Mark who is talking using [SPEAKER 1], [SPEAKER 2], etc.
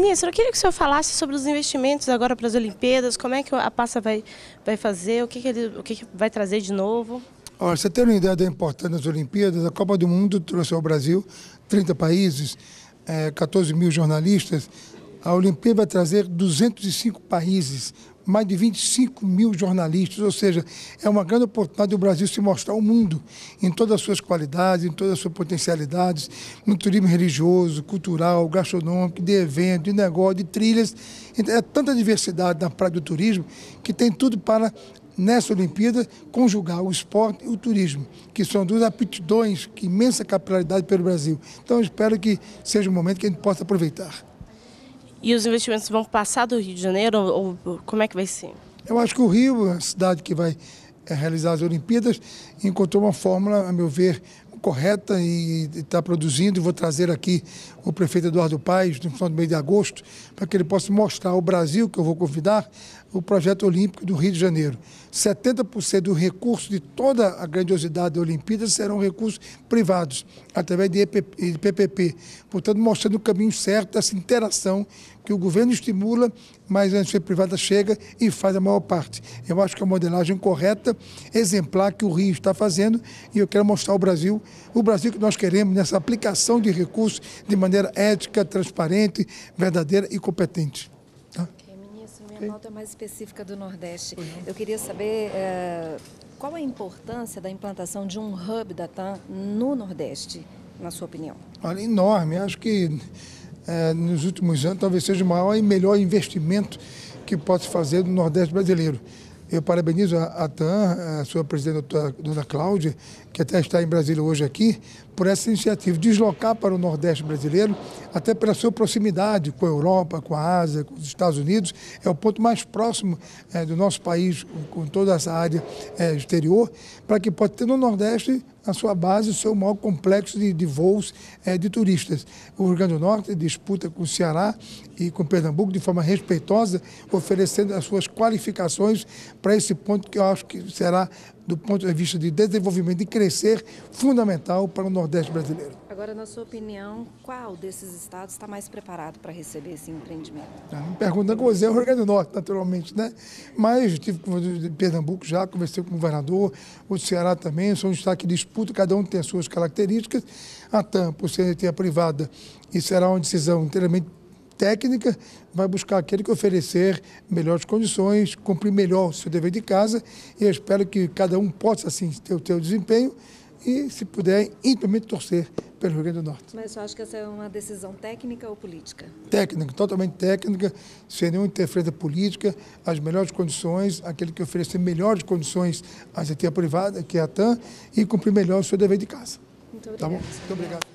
[SPEAKER 1] Ministro, eu queria que o senhor falasse sobre os investimentos agora para as Olimpíadas, como é que a Passa vai, vai fazer, o que, que ele o que, que vai trazer de novo?
[SPEAKER 2] Olha, você tem uma ideia da importância das Olimpíadas, a Copa do Mundo trouxe ao Brasil 30 países, é, eh, 14 mil jornalistas, a Olimpíada vai trazer 205 países, mais de 25 mil jornalistas, ou seja, é uma grande oportunidade do Brasil se mostrar ao mundo em todas as suas qualidades, em todas as suas potencialidades, no turismo religioso, cultural, gastronômico, de evento, de negócio, de trilhas. Então, é tanta diversidade na praia do turismo que tem tudo para nessa Olimpíada conjugar o esporte e o turismo, que são duas aptidões que imensa capitalidade pelo Brasil. Então espero que seja um momento que a gente possa aproveitar.
[SPEAKER 1] E os investimentos vão passar do Rio de Janeiro? Ou, como é que vai ser?
[SPEAKER 2] Eu acho que o Rio, a cidade que vai eh, realizar as Olimpíadas, encontrou uma fórmula, a meu ver, correta e está produzindo. E vou trazer aqui o prefeito Eduardo Paes, no final do mês de agosto, para que ele possa mostrar ao Brasil, que eu vou convidar, o projeto olímpico do Rio de Janeiro. 70% do recurso de toda a grandiosidade da Olimpíada serão recursos privados, através de PPP. Portanto, mostrando o caminho certo dessa interação que o governo estimula, mas a indústria privada chega e faz a maior parte. Eu acho que é a modelagem correta, exemplar que o Rio está fazendo, e eu quero mostrar ao Brasil o Brasil que nós queremos nessa aplicação de recursos de maneira ética, transparente, verdadeira e competente. Tá? Okay, ministro, minha okay. nota é mais específica do Nordeste. Eu
[SPEAKER 1] queria saber é, qual a importância da implantação de um hub da TAM no Nordeste, na sua opinião?
[SPEAKER 2] Olha, enorme. Acho que é, nos últimos anos talvez seja o maior e melhor investimento que pode se fazer no Nordeste brasileiro. Eu parabenizo a, TAM, a sua a dona Cláudia, que até está em Brasília hoje aqui, por essa iniciativa, de deslocar para o Nordeste brasileiro, até pela sua proximidade com a Europa, com a Ásia, com os Estados Unidos, é o ponto mais próximo é, do nosso país, com toda essa área é, exterior, para que possa ter no Nordeste na sua base o seu maior complexo de, de voos é, de turistas. O Rio Grande do Norte disputa com o Ceará e com Pernambuco de forma respeitosa, oferecendo as suas qualificações para esse ponto que eu acho que será, do ponto de vista de desenvolvimento e crescer, fundamental para o Nordeste brasileiro.
[SPEAKER 1] Agora, na sua opinião, qual desses estados está mais preparado para receber esse empreendimento?
[SPEAKER 2] Ah, pergunta me perguntando com você é o Rio Grande do Norte, naturalmente, né? Mas estive com o Pernambuco já, conversei com o governador, o Ceará também, são um estados que disputam, cada um tem as suas características. A TAM, por ser a é privada, e será uma decisão inteiramente técnica, vai buscar aquele que oferecer melhores condições, cumprir melhor o seu dever de casa, e eu espero que cada um possa, assim, ter o seu desempenho e, se puder, intimamente torcer pelo Rio Grande do Norte. Mas eu acho que essa é uma decisão técnica ou política? Técnica, totalmente técnica, sem nenhuma interferência política, as melhores condições, aquele que oferecer melhores condições à iniciativa privada, que é a TAM, e cumprir melhor o seu dever de casa. Muito obrigado. Tá bom? Muito obrigado.